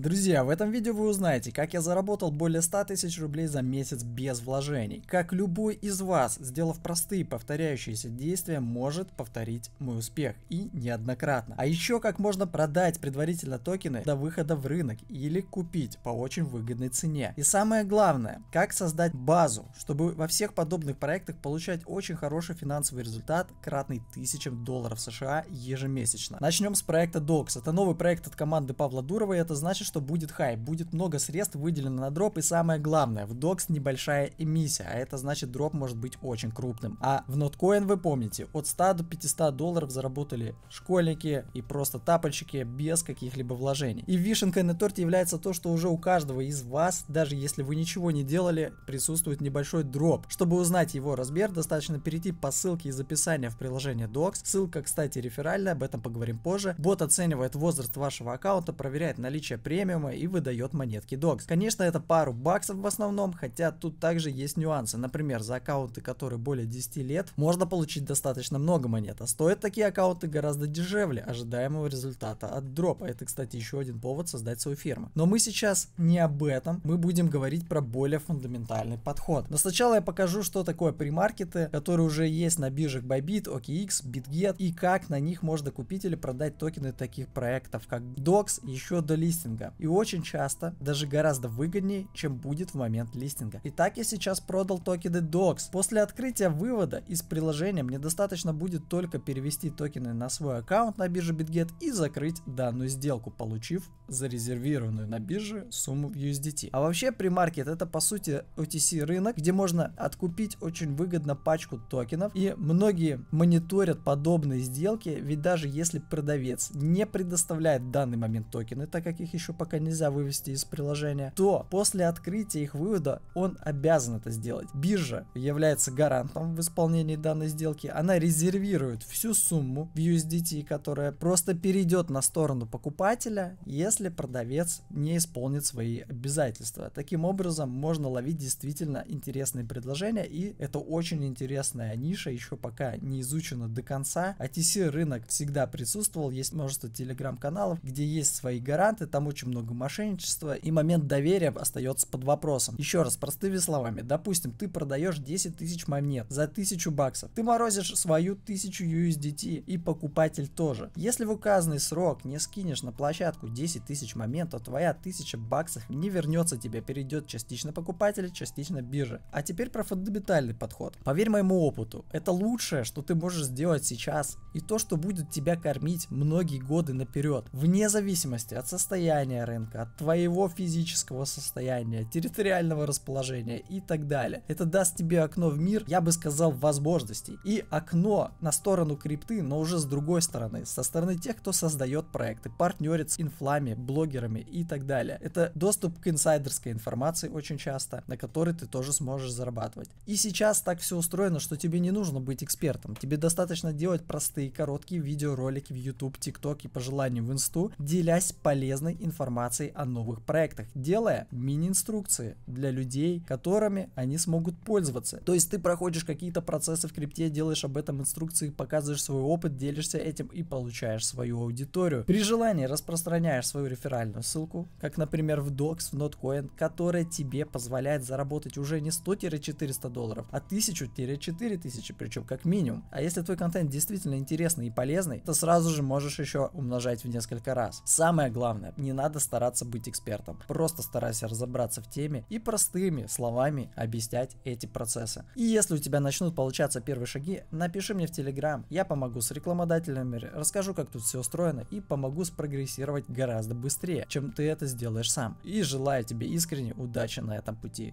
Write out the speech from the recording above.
Друзья, в этом видео вы узнаете, как я заработал более 100 тысяч рублей за месяц без вложений. Как любой из вас, сделав простые повторяющиеся действия, может повторить мой успех. И неоднократно. А еще как можно продать предварительно токены до выхода в рынок или купить по очень выгодной цене. И самое главное, как создать базу, чтобы во всех подобных проектах получать очень хороший финансовый результат, кратный тысячам долларов США ежемесячно. Начнем с проекта Docs. Это новый проект от команды Павла Дурова и это значит, что будет хайп, будет много средств выделено на дроп, и самое главное, в докс небольшая эмиссия, а это значит дроп может быть очень крупным. А в Notcoin вы помните, от 100 до 500 долларов заработали школьники и просто тапочки без каких-либо вложений. И вишенкой на торте является то, что уже у каждого из вас, даже если вы ничего не делали, присутствует небольшой дроп. Чтобы узнать его размер, достаточно перейти по ссылке из описания в приложение Докс. Ссылка, кстати, реферальная, об этом поговорим позже. Бот оценивает возраст вашего аккаунта, проверяет наличие премии, премиума и выдает монетки DOGS. Конечно, это пару баксов в основном, хотя тут также есть нюансы. Например, за аккаунты, которые более 10 лет, можно получить достаточно много монет, а стоят такие аккаунты гораздо дешевле ожидаемого результата от дропа. Это, кстати, еще один повод создать свою фирму. Но мы сейчас не об этом, мы будем говорить про более фундаментальный подход. Но сначала я покажу, что такое примаркеты, которые уже есть на биржах Bybit, OKX, BitGet и как на них можно купить или продать токены таких проектов, как DOX еще до листинга листинга. И очень часто даже гораздо выгоднее, чем будет в момент листинга. Итак, я сейчас продал токены DOX. После открытия вывода из приложения мне достаточно будет только перевести токены на свой аккаунт на бирже BitGet и закрыть данную сделку, получив зарезервированную на бирже сумму в USDT. А вообще премаркет это по сути OTC рынок, где можно откупить очень выгодно пачку токенов и многие мониторят подобные сделки, ведь даже если продавец не предоставляет в данный момент токены, так как их еще еще пока нельзя вывести из приложения, то после открытия их вывода он обязан это сделать. Биржа является гарантом в исполнении данной сделки. Она резервирует всю сумму в USDT, которая просто перейдет на сторону покупателя, если продавец не исполнит свои обязательства. Таким образом, можно ловить действительно интересные предложения, и это очень интересная ниша, еще пока не изучена до конца. OTC а рынок всегда присутствовал, есть множество телеграм-каналов, где есть свои гаранты, там очень очень много мошенничества, и момент доверия остается под вопросом. Еще раз, простыми словами, допустим, ты продаешь 10 тысяч монет за 1000 баксов, ты морозишь свою 1000 USDT и покупатель тоже. Если в указанный срок не скинешь на площадку 10 тысяч монет то твоя 1000 баксов не вернется тебе, перейдет частично покупателя, частично бирже. А теперь про фундаментальный подход. Поверь моему опыту, это лучшее, что ты можешь сделать сейчас, и то, что будет тебя кормить многие годы наперед, вне зависимости от состояния, состояния рынка, от твоего физического состояния, территориального расположения и так далее. Это даст тебе окно в мир, я бы сказал, возможностей. И окно на сторону крипты, но уже с другой стороны, со стороны тех, кто создает проекты, партнерит с инфлами, блогерами и так далее. Это доступ к инсайдерской информации очень часто, на которой ты тоже сможешь зарабатывать. И сейчас так все устроено, что тебе не нужно быть экспертом. Тебе достаточно делать простые короткие видеоролики в YouTube, TikTok и по желанию в Инсту, делясь полезной информацией информацией о новых проектах, делая мини-инструкции для людей, которыми они смогут пользоваться. То есть ты проходишь какие-то процессы в крипте, делаешь об этом инструкции, показываешь свой опыт, делишься этим и получаешь свою аудиторию. При желании распространяешь свою реферальную ссылку, как, например, в Docs, в NotCoin, которая тебе позволяет заработать уже не 100-400 долларов, а 1000-4000, причем как минимум. А если твой контент действительно интересный и полезный, то сразу же можешь еще умножать в несколько раз. Самое главное, не надо надо стараться быть экспертом. Просто старайся разобраться в теме и простыми словами объяснять эти процессы. И если у тебя начнут получаться первые шаги, напиши мне в Телеграм, я помогу с рекламодателями, расскажу, как тут все устроено и помогу спрогрессировать гораздо быстрее, чем ты это сделаешь сам. И желаю тебе искренне удачи на этом пути.